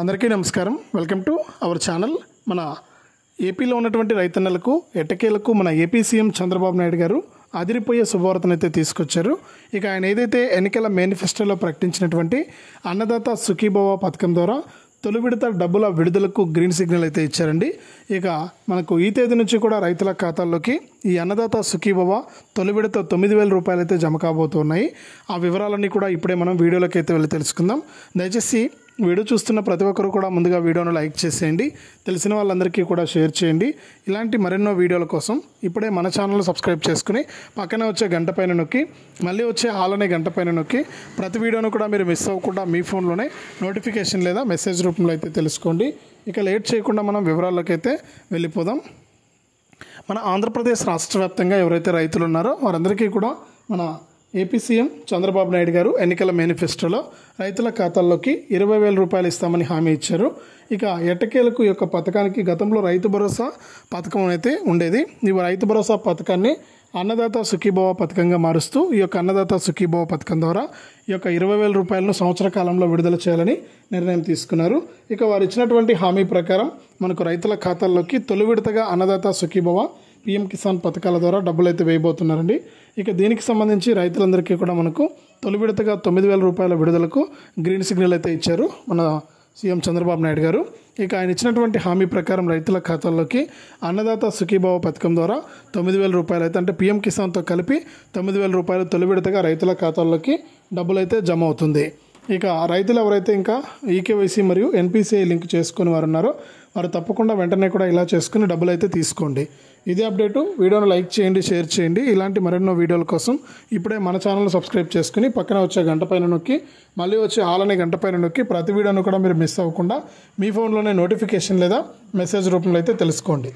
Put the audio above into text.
అందరికీ నమస్కారం welcome to our channel మన ఏపీలో ఉన్నటువంటి రైతన్నలకు ఎట్టకేలకు మన ఏపీ సీఎం చంద్రబాబు నాయుడు గారు అదిరిపోయే శుభవార్తను అయితే తీసుకొచ్చారు ఇక ఆయన ఏదైతే ఎన్నికల మేనిఫెస్టోలో ప్రకటించినటువంటి అన్నదాత సుఖీభవ పథకం ద్వారా తొలి విడత డబ్బుల విడుదలకు గ్రీన్ సిగ్నల్ అయితే ఇచ్చారండి ఇక మనకు ఈ తేదీ నుంచి కూడా రైతుల ఖాతాల్లోకి ఈ అన్నదాత సుఖీభవ తొలి విడత తొమ్మిది వేల రూపాయలు అయితే జమ కాబోతున్నాయి ఆ వివరాలన్నీ కూడా ఇప్పుడే మనం వీడియోలోకి అయితే వెళ్ళి తెలుసుకుందాం దయచేసి వీడియో చూస్తున్న ప్రతి ఒక్కరు కూడా ముందుగా వీడియోను లైక్ చేసేయండి తెలిసిన వాళ్ళందరికీ కూడా షేర్ చేయండి ఇలాంటి మరెన్నో వీడియోల కోసం ఇప్పుడే మన ఛానల్ సబ్స్క్రైబ్ చేసుకుని పక్కనే వచ్చే గంట పైన నొక్కి మళ్ళీ వచ్చే హాల్ అనే గంట పైన నొక్కి ప్రతి వీడియోను కూడా మీరు మిస్ అవ్వకుండా మీ ఫోన్లోనే నోటిఫికేషన్ లేదా మెసేజ్ రూపంలో అయితే తెలుసుకోండి ఇక లేట్ చేయకుండా మనం అయితే వెళ్ళిపోదాం మన ఆంధ్రప్రదేశ్ రాష్ట్ర వ్యాప్తంగా ఎవరైతే రైతులు ఉన్నారో వారందరికీ కూడా మన ఏపీ సీఎం చంద్రబాబు నాయుడు గారు ఎన్నికల మేనిఫెస్టోలో రైతుల ఖాతాల్లోకి ఇరవై వేల రూపాయలు ఇస్తామని హామీ ఇచ్చారు ఇక ఎటకేలకు యొక్క పథకానికి గతంలో రైతు భరోసా పథకం అయితే ఉండేది ఈ రైతు భరోసా పథకాన్ని అన్నదాత సుఖీభవ పథకంగా మారుస్తూ ఈ యొక్క అన్నదాత సుఖీభవ పథకం ద్వారా ఈ యొక్క ఇరవై వేల రూపాయలను సంవత్సర కాలంలో విడుదల చేయాలని నిర్ణయం తీసుకున్నారు ఇక వారు ఇచ్చినటువంటి హామీ ప్రకారం మనకు రైతుల ఖాతాల్లోకి తొలి విడతగా అన్నదాత సుఖీభవ పీఎం కిసాన్ పథకాల ద్వారా డబ్బులు అయితే వేయబోతున్నారండి ఇక దీనికి సంబంధించి రైతులందరికీ కూడా మనకు తొలి విడతగా తొమ్మిది వేల రూపాయల విడుదలకు గ్రీన్ సిగ్నల్ అయితే ఇచ్చారు మన సీఎం చంద్రబాబు నాయుడు గారు ఇక ఆయన ఇచ్చినటువంటి హామీ ప్రకారం రైతుల ఖాతాల్లోకి అన్నదాత సుఖీభావ పథకం ద్వారా తొమ్మిది వేల రూపాయలు అయితే అంటే పీఎం కిసాన్తో కలిపి తొమ్మిది వేల రూపాయలు తొలి విడతగా రైతుల ఖాతాల్లోకి డబ్బులైతే జమ అవుతుంది ఇక రైతులు ఎవరైతే ఇంకా ఈకేవైసీ మరియు ఎన్పిసిఐ లింక్ చేసుకుని వారు ఉన్నారో వారు తప్పకుండా వెంటనే కూడా ఇలా చేసుకుని డబ్బులు అయితే తీసుకోండి ఇదే అప్డేటు వీడియోను లైక్ చేయండి షేర్ చేయండి ఇలాంటి మరెన్నో వీడియోల కోసం ఇప్పుడే మన ఛానల్ సబ్స్క్రైబ్ చేసుకుని పక్కన వచ్చే గంట పైన నొక్కి మళ్ళీ వచ్చే ఆలనే గంట పైన నొక్కి ప్రతి వీడియోను కూడా మీరు మిస్ అవ్వకుండా మీ ఫోన్లోనే నోటిఫికేషన్ లేదా మెసేజ్ రూపంలో అయితే తెలుసుకోండి